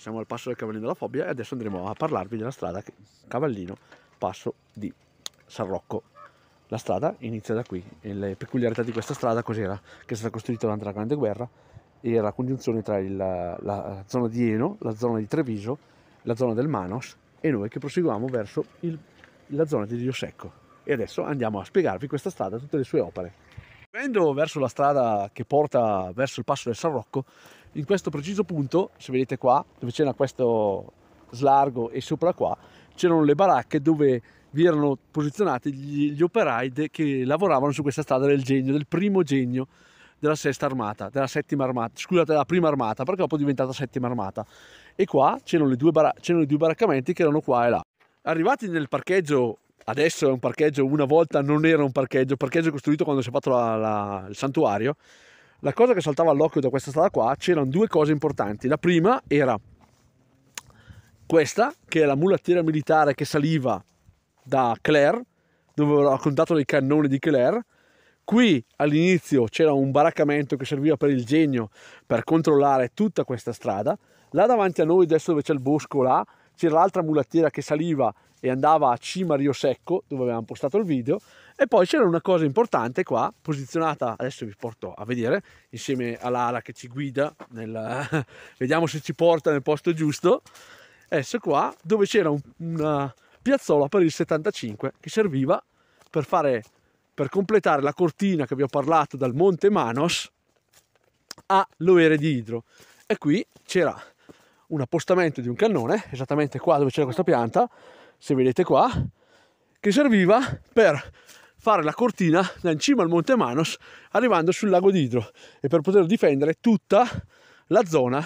siamo al passo del Cavallino della Fobbia e adesso andremo a parlarvi della strada Cavallino Passo di San Rocco. La strada inizia da qui e le peculiarità di questa strada cos'era? Che è stata costruita durante la Grande Guerra era la congiunzione tra il, la zona di Eno, la zona di Treviso, la zona del Manos e noi che proseguiamo verso il, la zona di Rio Secco. E adesso andiamo a spiegarvi questa strada e tutte le sue opere. Vendo verso la strada che porta verso il passo del San Rocco, in questo preciso punto, se vedete qua, dove c'era questo slargo e sopra qua, c'erano le baracche dove vi erano posizionati gli, gli operai che lavoravano su questa strada del genio, del primo genio della sesta armata, della settima armata, scusate, della prima armata, perché dopo è diventata settima armata. E qua c'erano, bara- c'erano i due baraccamenti che erano qua e là. Arrivati nel parcheggio adesso è un parcheggio, una volta non era un parcheggio, parcheggio costruito quando si è fatto la, la, il santuario, la cosa che saltava all'occhio da questa strada qua c'erano due cose importanti. La prima era questa, che è la mulattiera militare che saliva da Claire, dove ho raccontato dei cannoni di Claire. Qui all'inizio c'era un baraccamento che serviva per il genio per controllare tutta questa strada. Là davanti a noi, adesso dove c'è il bosco là, c'era l'altra mulattiera che saliva e andava a Cima Rio Secco dove avevamo postato il video e poi c'era una cosa importante qua posizionata adesso vi porto a vedere insieme all'ala che ci guida nel, vediamo se ci porta nel posto giusto adesso qua dove c'era un, una piazzola per il 75 che serviva per fare per completare la cortina che vi ho parlato dal Monte Manos a Loere di Idro e qui c'era un appostamento di un cannone esattamente qua dove c'era questa pianta se vedete qua, che serviva per fare la cortina da in cima al Monte Manos arrivando sul lago d'Idro e per poter difendere tutta la zona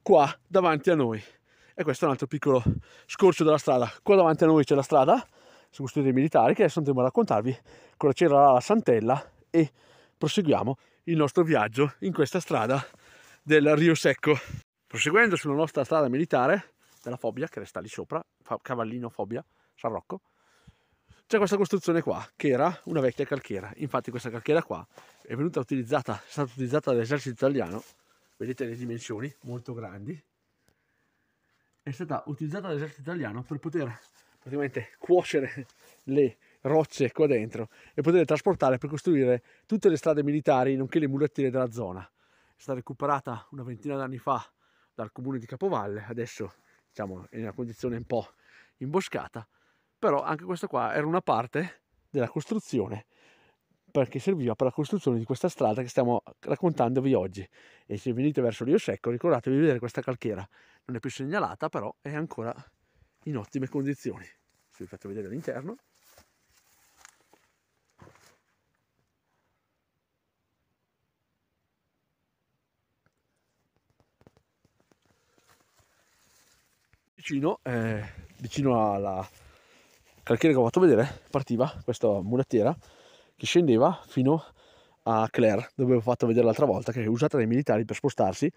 qua davanti a noi. E questo è un altro piccolo scorcio della strada. Qua davanti a noi c'è la strada, su questo dei militari, che adesso andremo a raccontarvi cosa c'era la Santella e proseguiamo il nostro viaggio in questa strada del Rio Secco. Proseguendo sulla nostra strada militare della fobia che resta lì sopra, Cavallino Fobia, San Rocco, c'è questa costruzione qua che era una vecchia calchiera. Infatti questa calchiera qua è venuta utilizzata, è stata utilizzata dall'esercito italiano, vedete le dimensioni molto grandi, è stata utilizzata dall'esercito italiano per poter praticamente cuocere le rocce qua dentro e poter trasportare per costruire tutte le strade militari nonché le mulattine della zona. È stata recuperata una ventina d'anni fa dal comune di Capovalle, adesso diciamo, in una condizione un po' imboscata, però anche questa qua era una parte della costruzione perché serviva per la costruzione di questa strada che stiamo raccontandovi oggi. E se venite verso Rio Secco ricordatevi di vedere questa calchiera. Non è più segnalata, però è ancora in ottime condizioni. vi faccio vedere l'interno, vicino, eh, vicino alla calchiera che ho fatto vedere, partiva questa mulattiera che scendeva fino a Clare, dove ho fatto vedere l'altra volta, che è usata dai militari per spostarsi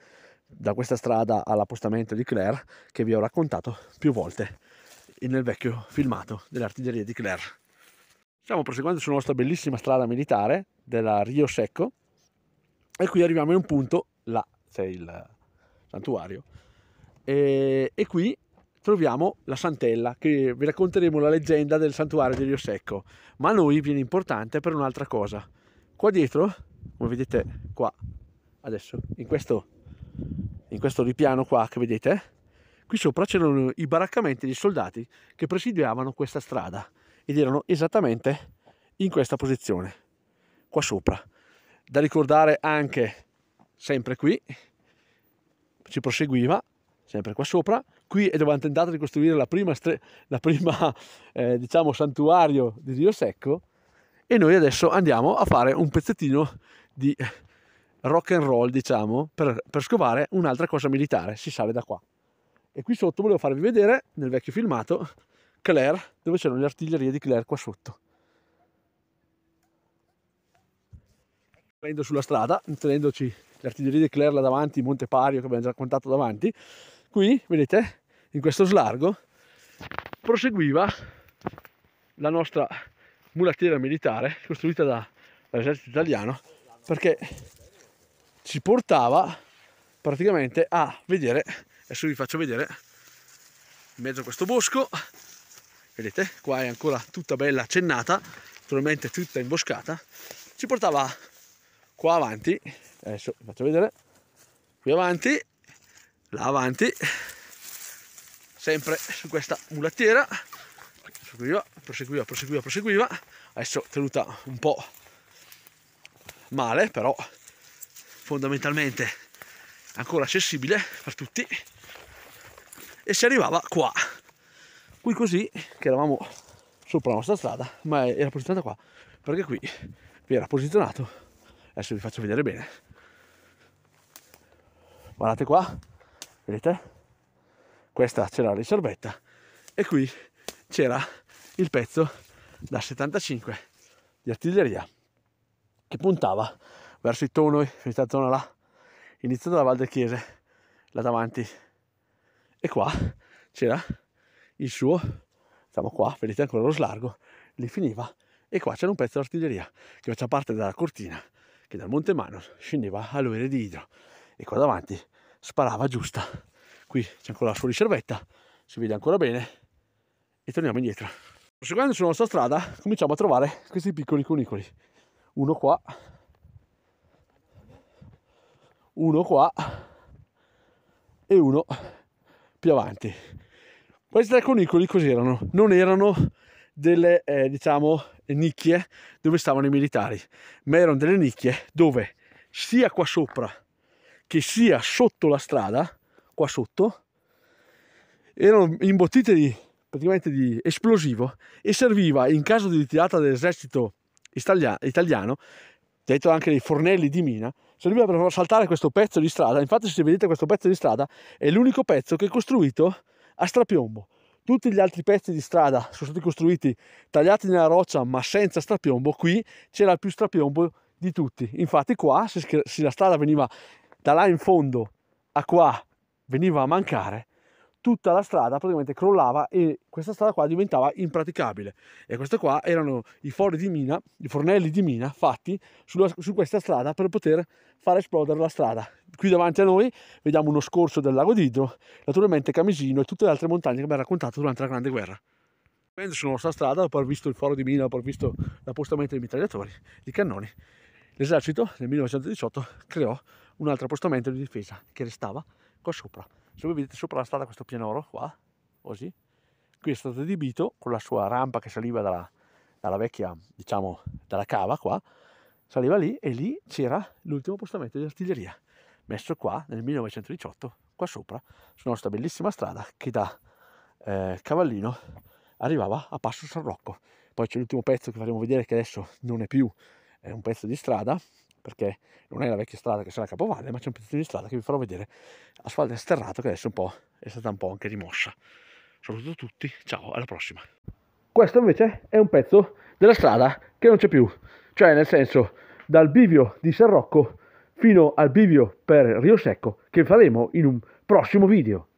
da questa strada all'appostamento di Clare, che vi ho raccontato più volte nel vecchio filmato dell'artiglieria di Clare. Stiamo proseguendo sulla nostra bellissima strada militare della Rio Secco e qui arriviamo in un punto, là c'è il santuario, e, e qui troviamo la Santella, che vi racconteremo la leggenda del santuario di Rio Secco. Ma a noi viene importante per un'altra cosa. Qua dietro, come vedete qua, adesso, in questo, in questo ripiano qua che vedete, qui sopra c'erano i baraccamenti di soldati che presidiavano questa strada ed erano esattamente in questa posizione, qua sopra. Da ricordare anche, sempre qui, si proseguiva, sempre qua sopra, qui e dove hanno tentato di costruire la prima, stre- la prima eh, diciamo, santuario di Dio Secco e noi adesso andiamo a fare un pezzettino di rock and roll, diciamo, per, per scovare un'altra cosa militare, si sale da qua. E qui sotto volevo farvi vedere, nel vecchio filmato, Claire, dove c'erano le artiglierie di Claire qua sotto. Prendo sulla strada, tenendoci le artiglierie di Claire là davanti, Monte Pario, che abbiamo già raccontato davanti, qui vedete in questo slargo, proseguiva la nostra mulattiera militare costruita dall'esercito italiano perché ci portava praticamente a vedere, adesso vi faccio vedere, in mezzo a questo bosco, vedete, qua è ancora tutta bella accennata, naturalmente tutta imboscata, ci portava qua avanti, adesso vi faccio vedere, qui avanti, là avanti, sempre su questa mulattiera proseguiva, proseguiva, proseguiva, proseguiva adesso tenuta un po' male però fondamentalmente ancora accessibile per tutti e si arrivava qua qui così che eravamo sopra la nostra strada ma era posizionata qua perché qui vi era posizionato adesso vi faccio vedere bene guardate qua vedete questa c'era la risorbetta e qui c'era il pezzo da 75 di artiglieria che puntava verso i tonoi, questa zona là, iniziata da Val del Chiese, là davanti. E qua c'era il suo, siamo qua, vedete ancora lo slargo, lì finiva e qua c'era un pezzo di artiglieria che faceva parte della cortina che dal Monte Manos scendeva all'Ore di Idro e qua davanti sparava giusta qui c'è ancora la sua riservetta si vede ancora bene e torniamo indietro proseguendo sulla nostra strada cominciamo a trovare questi piccoli cunicoli uno qua uno qua e uno più avanti questi tre cunicoli cos'erano? non erano delle eh, diciamo nicchie dove stavano i militari ma erano delle nicchie dove sia qua sopra che sia sotto la strada qua sotto erano imbottite di, praticamente di esplosivo e serviva in caso di ritirata dell'esercito italia, italiano detto anche dei fornelli di mina, serviva per far saltare questo pezzo di strada. Infatti, se vedete questo pezzo di strada, è l'unico pezzo che è costruito a strapiombo. Tutti gli altri pezzi di strada sono stati costruiti tagliati nella roccia ma senza strapiombo. Qui c'era più strapiombo di tutti. Infatti, qua, se, la strada veniva da là in fondo a qua veniva a mancare, tutta la strada praticamente crollava e questa strada qua diventava impraticabile. E questi qua erano i fori di mina, i fornelli di mina fatti sulla, su questa strada per poter far esplodere la strada. Qui davanti a noi vediamo uno scorso del lago d'Idro, naturalmente Camisino e tutte le altre montagne che abbiamo raccontato durante la Grande Guerra. Venendo sulla nostra strada, dopo aver visto il foro di mina, dopo aver visto l'appostamento dei mitragliatori, di cannoni, l'esercito nel 1918 creò un altro appostamento di difesa che restava qua ecco sopra. Se voi vedete sopra la strada questo pianoro qua, così, qui è stato adibito con la sua rampa che saliva dalla, dalla vecchia, diciamo, dalla cava qua, saliva lì e lì c'era l'ultimo postamento di artiglieria, messo qua nel 1918, qua sopra, sulla nostra bellissima strada che da eh, Cavallino arrivava a Passo San Rocco. Poi c'è l'ultimo pezzo che faremo vedere che adesso non è più è un pezzo di strada, perché non è la vecchia strada che sarà a Capovalle, ma c'è un pezzettino di strada che vi farò vedere asfalto sterrato che adesso un po' è stata un po' anche rimossa. Saluto a tutti, ciao, alla prossima. Questo invece è un pezzo della strada che non c'è più, cioè nel senso dal bivio di San Rocco fino al bivio per Rio Secco che faremo in un prossimo video.